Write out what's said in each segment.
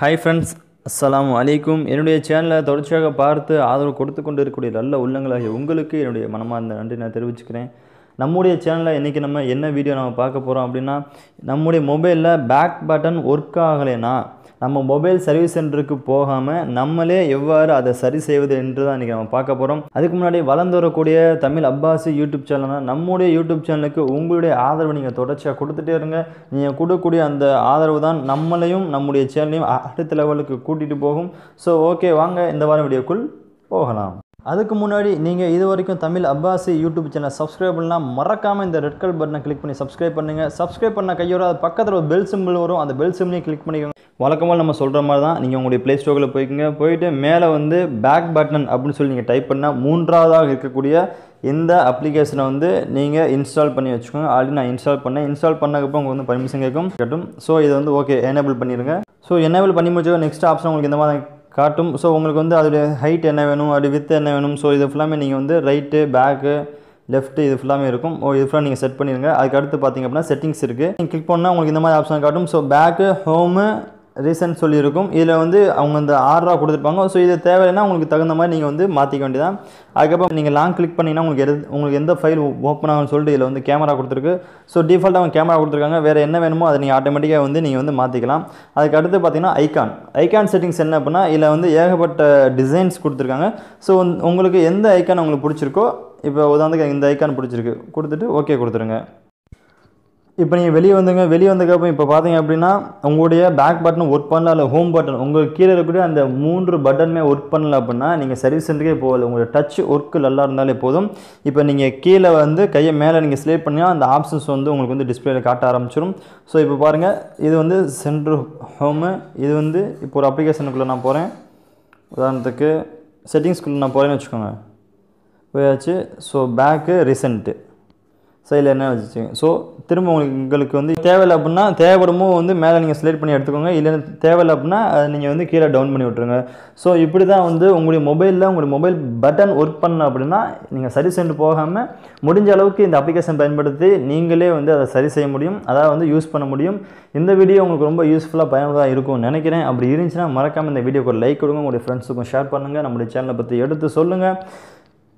hi friends அஸ்லாம் அலைக்கும் என்னுடைய சேனலை தொடர்ச்சியாக பார்த்து ஆதரவு கொடுத்து கொண்டு இருக்கக்கூடிய நல்ல உள்ளங்களாகிய உங்களுக்கு என்னுடைய மனமார்ந்த நன்றி நான் தெரிவிச்சுக்கிறேன் நம்முடைய சேனலில் இன்றைக்கி நம்ம என்ன வீடியோ நம்ம பார்க்க போகிறோம் அப்படின்னா நம்முடைய மொபைலில் பேக் பட்டன் ஒர்க் ஆகலைன்னா நம்ம மொபைல் சர்வீஸ் சென்டருக்கு போகாமல் நம்மளே எவ்வாறு அதை சரி செய்வது என்று தான் இன்றைக்கி நம்ம பார்க்க போகிறோம் அதுக்கு முன்னாடி வளர்ந்து வரக்கூடிய தமிழ் அப்பாசி யூடியூப் சேனல்னால் நம்முடைய யூடியூப் சேனலுக்கு உங்களுடைய ஆதரவு நீங்கள் தொடர்ச்சியாக கொடுத்துட்டே இருங்க நீங்கள் கொடுக்கக்கூடிய அந்த ஆதரவு தான் நம்மளையும் நம்முடைய சேனலையும் அடுத்த லெவலுக்கு கூட்டிகிட்டு போகும் ஸோ ஓகே வாங்க இந்த வாரம் வீடியோக்குள் போகலாம் அதுக்கு முன்னாடி நீங்கள் இது வரைக்கும் Tamil Abbasi YouTube channel subscribe பண்ணலாம் மறக்காமல் இந்த ரெட் கலர் பட்டனை கிளிக் பண்ணி சப்ஸ்கிரைப் பண்ணுங்கள் சப்ஸ்கிரைப் பண்ண கையோட அது பக்கத்தில் ஒரு பெல் சிம்பிள் வரும் அந்த பெல் சிம்பிளையும் கிளிக் பண்ணிக்கோங்க வழக்கமாக நம்ம சொல்கிற மாதிரி தான் நீங்கள் உங்களுடைய ப்ளே ஸ்டோரில் போய்க்குங்க போயிட்டு மேலே வந்து பேக் பட்டன் அப்படின்னு சொல்லி நீங்கள் டைப் பண்ணால் மூன்றாவதாக இருக்கக்கூடிய இந்த அப்ளிகேஷனை வந்து நீங்கள் இன்ஸ்டால் பண்ணி வச்சுக்கோங்க ஆல்ரெடி நான் இன்ஸ்டால் பண்ணேன் இன்ஸ்டால் பண்ணக்கப்புறம் உங்களுக்கு வந்து பர்மிஷன் கேட்கும் கேட்டும் ஸோ இதை வந்து ஓகே எனேபிள் பண்ணிடுங்க ஸோ எனேபிள் பண்ணி முடிச்சுக்கோ நெக்ஸ்ட் ஆப்ஷன் உங்களுக்கு இந்த மாதிரி காட்டும் ஸோ உங்களுக்கு வந்து அதோடைய ஹைட் என்ன வேணும் அது வித் என்ன வேணும் ஸோ இது ஃபுல்லாமே நீங்கள் வந்து ரைட்டு பேக்கு லெஃப்ட்டு இது ஃபுல்லாமே இருக்கும் ஓ oh, இது ஃபுல்லாக நீங்கள் செட் பண்ணிடுங்க அதுக்கு அடுத்து பார்த்திங்க அப்படின்னா செட்டிங்ஸ் இருக்குது நீங்கள் கிளிக் பண்ணால் உங்களுக்கு இந்த மாதிரி ஆப்ஷன் காட்டும் ஸோ பேக்கு ஹோமு ரீசன் சொல்லியிருக்கும் இதில் வந்து அவங்க அந்த ஆறுரூவா கொடுத்துருப்பாங்க ஸோ இது தேவையில்லைன்னா உங்களுக்கு தகுந்த மாதிரி நீங்கள் வந்து மாற்றிக்க வேண்டியதான் அதுக்கப்புறம் நீங்கள் லாங் கிளிக் பண்ணிங்கன்னா உங்களுக்கு எது உங்களுக்கு எந்த ஃபைல் ஓப்பன் ஆகுன்னு சொல்லிட்டு இதில் வந்து கேமரா கொடுத்துருக்கு ஸோ டிஃபால்ட்டாக அவங்க கேமரா கொடுத்துருக்காங்க வேறு என்ன வேணுமோ அதை நீங்கள் ஆட்டோமேட்டிக்காக வந்து நீங்கள் வந்து மாற்றிக்கலாம் அதுக்கு அடுத்து பார்த்தீங்கன்னா ஐக்கான் ஐக்கான் செட்டிங்ஸ் என்ன அப்படின்னா இதில் வந்து ஏகப்பட்ட டிசைன்ஸ் கொடுத்துருக்காங்க ஸோ உங்களுக்கு எந்த ஐக்கான் உங்களுக்கு பிடிச்சிருக்கோ இப்போ உதாரணத்துக்கு இந்த ஐக்கான் பிடிச்சிருக்கு கொடுத்துட்டு ஓகே கொடுத்துருங்க இப்போ நீங்கள் வெளியே வந்துங்க வெளியே வந்ததுக்கப்புறம் இப்போ பார்த்தீங்க அப்படின்னா உங்களுடைய பேக் பட்டன் ஒர்க் பண்ணல இல்லை ஹோம் பட்டன் உங்கள் கீழே இருக்கக்கூடிய அந்த மூன்று பட்டனுமே ஒர்க் பண்ணல அப்படின்னா நீங்கள் சர்வீஸ் சென்டருக்கே போகல உங்களுடைய டச் ஒர்க்கு நல்லா இருந்தாலே போதும் இப்போ நீங்கள் கீழே வந்து கையை மேலே நீங்கள் ஸ்லேட் பண்ணினா அந்த ஆப்ஷன்ஸ் வந்து உங்களுக்கு வந்து டிஸ்பிளேல காட்ட ஆரம்பிச்சிடும் ஸோ இப்போ பாருங்கள் இது வந்து சென்ட்ரு ஹோமு இது வந்து இப்போ ஒரு அப்ளிகேஷனுக்குள்ளே நான் போகிறேன் உதாரணத்துக்கு செட்டிங்ஸ்குள்ளே நான் போகிறேன்னு வச்சுக்கோங்க போயாச்சு ஸோ பேக்கு ரீசண்ட்டு சைடில் என்ன வச்சுச்சு ஸோ திரும்ப உங்களுக்கு உங்களுக்கு வந்து தேவையில்லை அப்படின்னா தேவைப்படுமோ வந்து மேலே நீங்கள் செலக்ட் பண்ணி எடுத்துக்கோங்க இல்லைன்னு தேவையில்லை அப்படின்னா அதை நீங்கள் வந்து கீழே டவுன் பண்ணி விட்ருங்க ஸோ இப்படி தான் வந்து உங்களுடைய மொபைலில் உங்களுடைய மொபைல் பட்டன் ஒர்க் பண்ண அப்படின்னா நீங்கள் சரி சென்று போகாமல் முடிஞ்ச அளவுக்கு இந்த அப்ளிகேஷன் பயன்படுத்தி நீங்களே வந்து அதை சரி செய்ய முடியும் அதாவது வந்து யூஸ் பண்ண முடியும் இந்த வீடியோ உங்களுக்கு ரொம்ப யூஸ்ஃபுல்லாக பயனுள்ளதாக இருக்கும்னு நினைக்கிறேன் அப்படி இருந்துச்சுன்னா மறக்காமல் இந்த வீடியோக்கு லைக் கொடுங்க உங்களுடைய ஃப்ரெண்ட்ஸுக்கும் ஷேர் பண்ணுங்கள் நம்முடைய சேனலை பற்றி எடுத்து சொல்லுங்கள்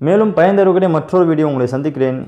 மேலும் பயந்தருக்கிற மற்றொரு வீடியோ உங்களை சந்திக்கிறேன்